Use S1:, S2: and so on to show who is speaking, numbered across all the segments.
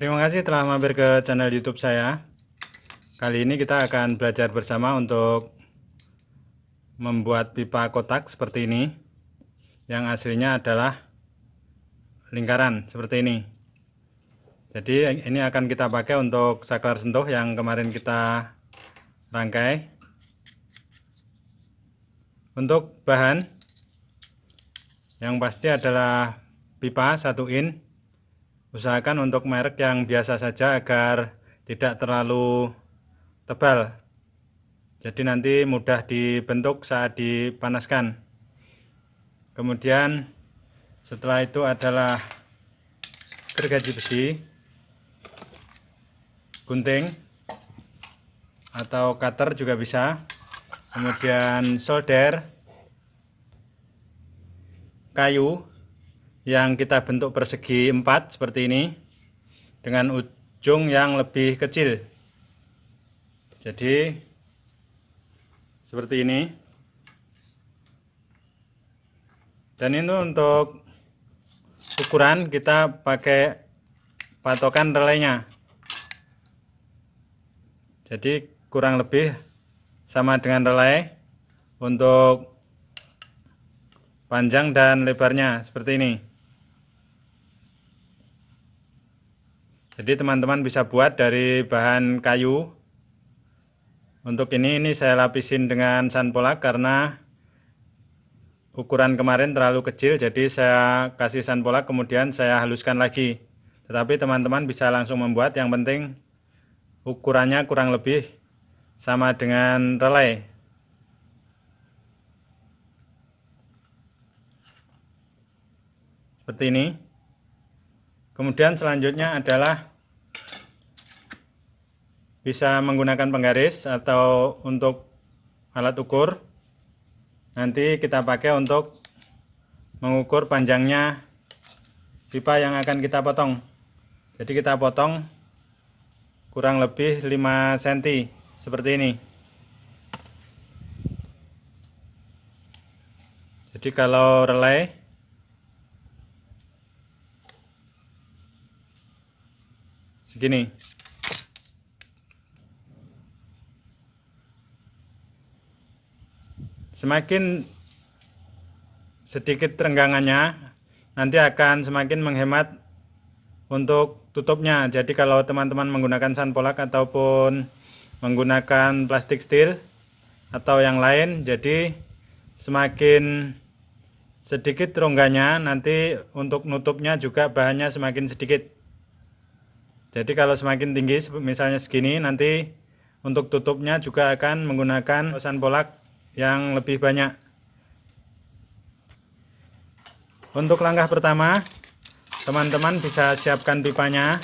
S1: Terima kasih telah mampir ke channel YouTube saya. Kali ini kita akan belajar bersama untuk membuat pipa kotak seperti ini. Yang aslinya adalah lingkaran seperti ini. Jadi ini akan kita pakai untuk saklar sentuh yang kemarin kita rangkai. Untuk bahan yang pasti adalah pipa satu in usahakan untuk merek yang biasa saja agar tidak terlalu tebal jadi nanti mudah dibentuk saat dipanaskan kemudian setelah itu adalah gergaji besi gunting atau cutter juga bisa kemudian solder kayu yang kita bentuk persegi 4 seperti ini dengan ujung yang lebih kecil jadi seperti ini dan itu untuk ukuran kita pakai patokan relainya jadi kurang lebih sama dengan relai untuk panjang dan lebarnya seperti ini Jadi teman-teman bisa buat dari bahan kayu. Untuk ini ini saya lapisin dengan sanpola karena ukuran kemarin terlalu kecil jadi saya kasih sanpola kemudian saya haluskan lagi. Tetapi teman-teman bisa langsung membuat yang penting ukurannya kurang lebih sama dengan relay. Seperti ini. Kemudian selanjutnya adalah bisa menggunakan penggaris atau untuk alat ukur nanti kita pakai untuk mengukur panjangnya pipa yang akan kita potong jadi kita potong kurang lebih 5 cm seperti ini jadi kalau relay segini semakin sedikit renggangannya nanti akan semakin menghemat untuk tutupnya jadi kalau teman-teman menggunakan sunpolak ataupun menggunakan plastik steel atau yang lain jadi semakin sedikit rongganya nanti untuk nutupnya juga bahannya semakin sedikit jadi kalau semakin tinggi misalnya segini nanti untuk tutupnya juga akan menggunakan sunpolak yang lebih banyak untuk langkah pertama teman-teman bisa siapkan pipanya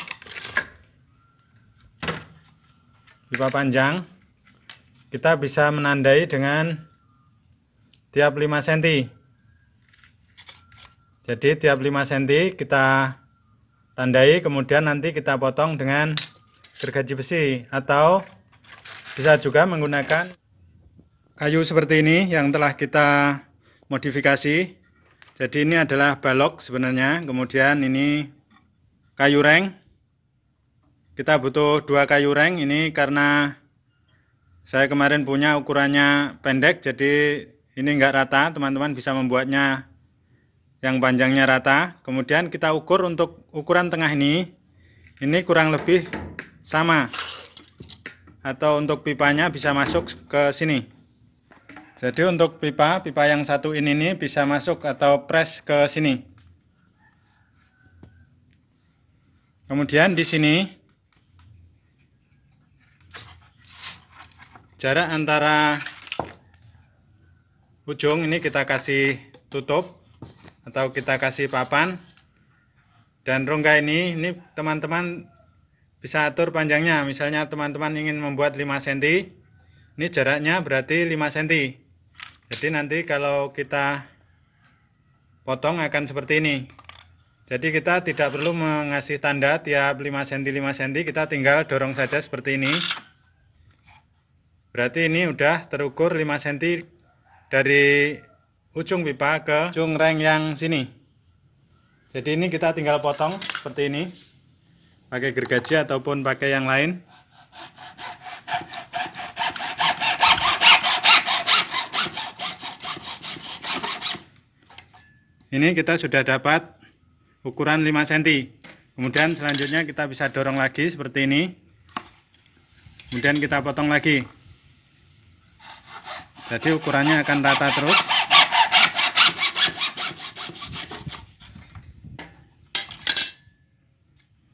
S1: pipa panjang kita bisa menandai dengan tiap 5 cm jadi tiap 5 cm kita tandai kemudian nanti kita potong dengan gergaji besi atau bisa juga menggunakan kayu seperti ini yang telah kita modifikasi. Jadi ini adalah balok sebenarnya. Kemudian ini kayu reng. Kita butuh dua kayu reng ini karena saya kemarin punya ukurannya pendek. Jadi ini enggak rata. Teman-teman bisa membuatnya yang panjangnya rata. Kemudian kita ukur untuk ukuran tengah ini. Ini kurang lebih sama. Atau untuk pipanya bisa masuk ke sini. Jadi untuk pipa, pipa yang satu ini nih bisa masuk atau press ke sini. Kemudian di sini jarak antara ujung ini kita kasih tutup atau kita kasih papan dan rongga ini ini teman-teman bisa atur panjangnya misalnya teman-teman ingin membuat 5 cm ini jaraknya berarti 5 cm jadi nanti kalau kita potong akan seperti ini jadi kita tidak perlu mengasih tanda tiap 5 cm 5 cm kita tinggal dorong saja seperti ini berarti ini udah terukur 5 cm dari ujung pipa ke ujung reng yang sini jadi ini kita tinggal potong seperti ini pakai gergaji ataupun pakai yang lain ini kita sudah dapat ukuran 5 cm kemudian selanjutnya kita bisa dorong lagi seperti ini kemudian kita potong lagi jadi ukurannya akan rata terus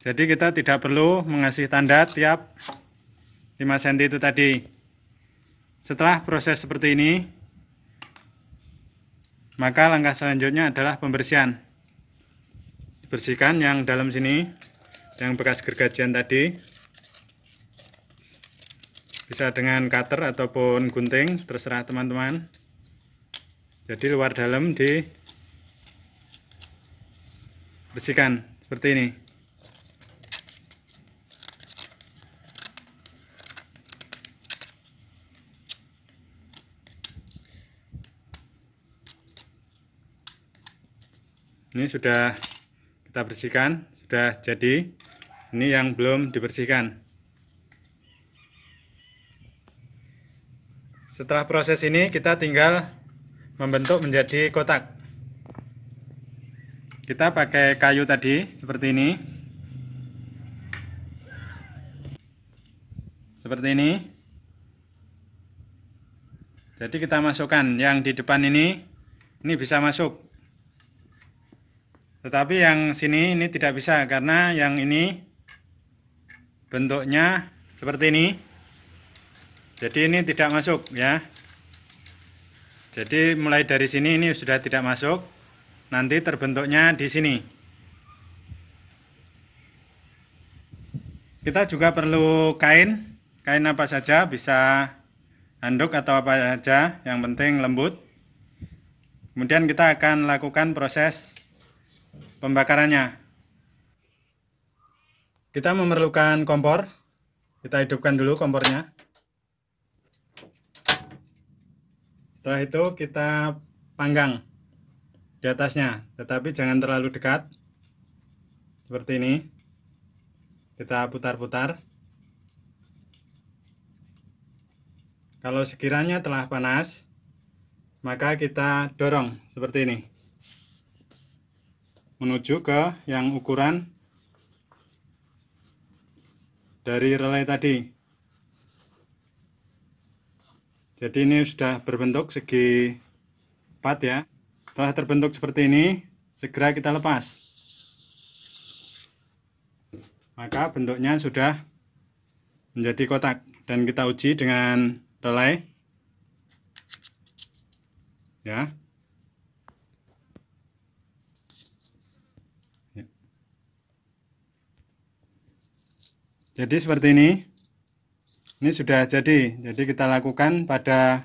S1: jadi kita tidak perlu mengasih tanda tiap 5 cm itu tadi setelah proses seperti ini maka langkah selanjutnya adalah pembersihan. Bersihkan yang dalam sini, yang bekas gergajian tadi. Bisa dengan cutter ataupun gunting, terserah teman-teman. Jadi luar dalam di bersihkan seperti ini. ini sudah kita bersihkan sudah jadi ini yang belum dibersihkan setelah proses ini kita tinggal membentuk menjadi kotak kita pakai kayu tadi seperti ini seperti ini jadi kita masukkan yang di depan ini ini bisa masuk tetapi yang sini ini tidak bisa karena yang ini bentuknya seperti ini. Jadi ini tidak masuk ya. Jadi mulai dari sini ini sudah tidak masuk. Nanti terbentuknya di sini. Kita juga perlu kain. Kain apa saja bisa handuk atau apa saja yang penting lembut. Kemudian kita akan lakukan proses pembakarannya. Kita memerlukan kompor. Kita hidupkan dulu kompornya. Setelah itu kita panggang di atasnya, tetapi jangan terlalu dekat. Seperti ini. Kita putar-putar. Kalau sekiranya telah panas, maka kita dorong seperti ini menuju ke yang ukuran dari relay tadi. Jadi ini sudah berbentuk segi 4 ya. Telah terbentuk seperti ini, segera kita lepas. Maka bentuknya sudah menjadi kotak dan kita uji dengan relay. Ya. jadi seperti ini ini sudah jadi jadi kita lakukan pada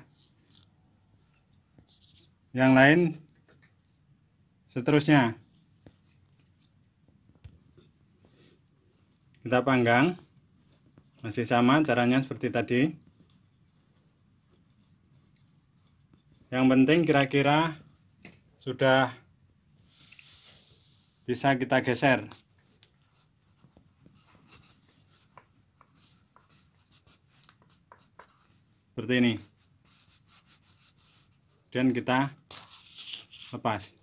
S1: yang lain seterusnya kita panggang masih sama caranya seperti tadi yang penting kira-kira sudah bisa kita geser seperti ini dan kita lepas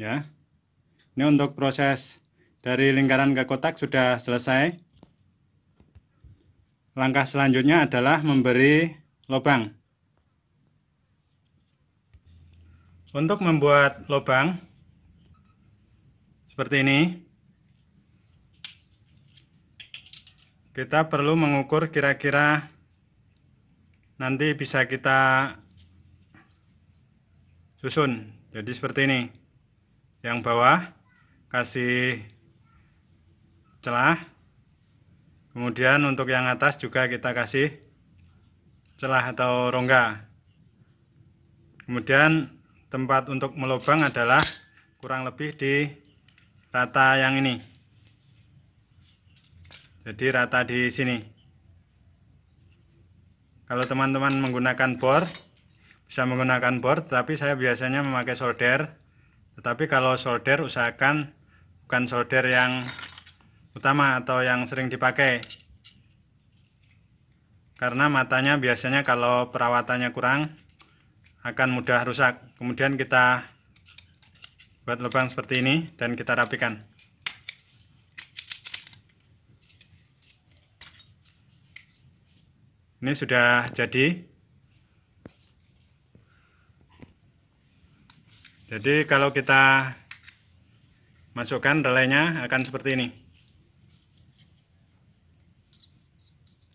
S1: ya ini untuk proses dari lingkaran ke kotak sudah selesai langkah selanjutnya adalah memberi lubang untuk membuat lubang seperti ini kita perlu mengukur kira-kira nanti bisa kita susun jadi seperti ini yang bawah kasih celah kemudian untuk yang atas juga kita kasih celah atau rongga kemudian tempat untuk melobang adalah kurang lebih di rata yang ini jadi rata di sini kalau teman-teman menggunakan bor bisa menggunakan bor tapi saya biasanya memakai solder tetapi kalau solder usahakan bukan solder yang utama atau yang sering dipakai karena matanya biasanya kalau perawatannya kurang akan mudah rusak kemudian kita buat lubang seperti ini dan kita rapikan Ini sudah jadi. Jadi kalau kita masukkan relainya akan seperti ini.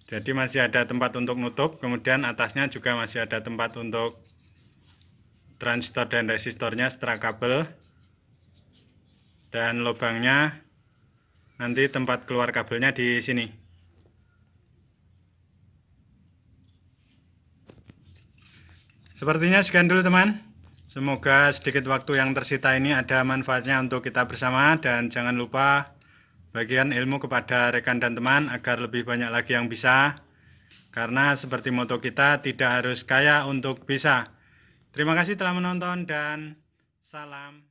S1: Jadi masih ada tempat untuk nutup, kemudian atasnya juga masih ada tempat untuk transistor dan resistornya setelah kabel. Dan lubangnya nanti tempat keluar kabelnya di sini. Sepertinya sekian dulu teman. Semoga sedikit waktu yang tersita ini ada manfaatnya untuk kita bersama dan jangan lupa bagian ilmu kepada rekan dan teman agar lebih banyak lagi yang bisa. Karena seperti moto kita tidak harus kaya untuk bisa. Terima kasih telah menonton dan salam.